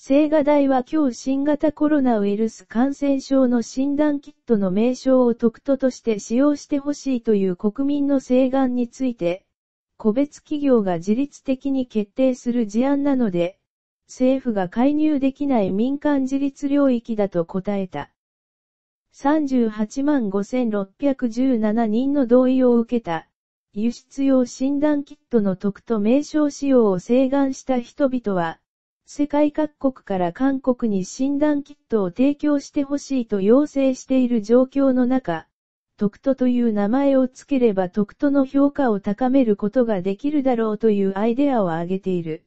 青瓦台は今日新型コロナウイルス感染症の診断キットの名称を特都として使用してほしいという国民の請願について、個別企業が自律的に決定する事案なので、政府が介入できない民間自立領域だと答えた。38万5617人の同意を受けた。輸出用診断キットの特と名称使用を請願した人々は、世界各国から韓国に診断キットを提供してほしいと要請している状況の中、トクトという名前をつければトクトの評価を高めることができるだろうというアイデアを挙げている。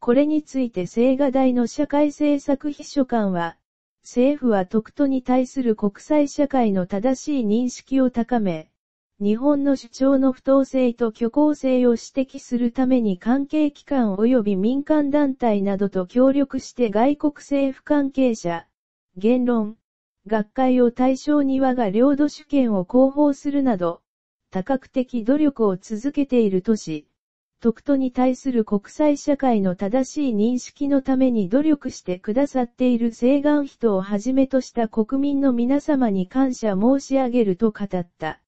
これについて青瓦台の社会政策秘書官は、政府はトクトに対する国際社会の正しい認識を高め、日本の主張の不当性と虚構性を指摘するために関係機関及び民間団体などと協力して外国政府関係者、言論、学会を対象に我が領土主権を広報するなど、多角的努力を続けている都市、特都に対する国際社会の正しい認識のために努力してくださっている請願人をはじめとした国民の皆様に感謝申し上げると語った。